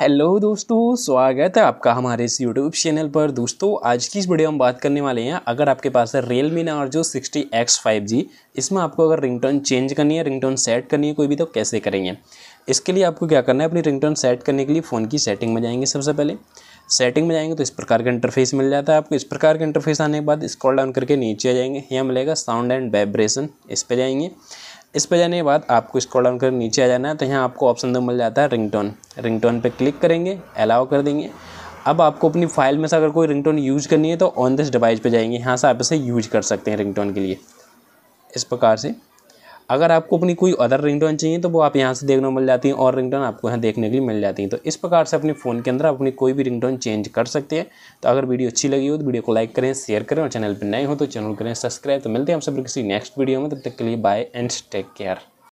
hello दोस्तों स्वागत है आपका हमारे इस यूट्यूब चैनल पर दोस्तों आज की इस वीडियो में बात करने वाले हैं अगर आपके पास है रियल मी नार जो सिक्सटी एक्स फाइव जी इसमें आपको अगर रिंगटोन चेंज करनी है रिंगटोन सेट करनी है कोई भी तो कैसे करेंगे इसके लिए आपको क्या करना है अपनी रिंगटोन सेट करने के लिए फ़ोन की सेटिंग में जाएंगे सबसे पहले सेटिंग में जाएंगे तो इस प्रकार का इंटरफेस मिल जाता है आपको इस प्रकार का इंटरफेस आने के बाद स्क्रॉल डाउन करके नीचे आ जाएंगे यहाँ मिलेगा साउंड एंड वाइब्रेशन इस पर जाएंगे इस पर जाने के बाद आपको स्क्रॉल डाउन कर नीचे आ जाना है तो यहाँ आपको ऑप्शन दो मिल जाता है रिंगटोन रिंगटोन पे क्लिक करेंगे अलाउ कर देंगे अब आपको अपनी फाइल में से अगर कोई रिंगटोन यूज़ करनी है तो ऑन दिस डिवाइस पे जाएंगे यहाँ से आप इसे यूज कर सकते हैं रिंगटोन के लिए इस प्रकार से अगर आपको अपनी कोई अदर रिंगटोन चाहिए तो वो आप यहाँ से देखने को मिल जाती हैं और रिंगटोन आपको यहाँ देखने के लिए मिल जाती हैं तो इस प्रकार से अपने फ़ोन के अंदर आप अपनी कोई भी रिंगटोन चेंज कर सकते हैं तो अगर वीडियो अच्छी लगी हो तो वीडियो को लाइक करें शेयर करें और चैनल पर नए हो तो चैनल करें सब्सक्राइब तो मिलते हैं हम सब किसी नेक्स्ट वीडियो में तब तक के लिए बाय एंड टेक केयर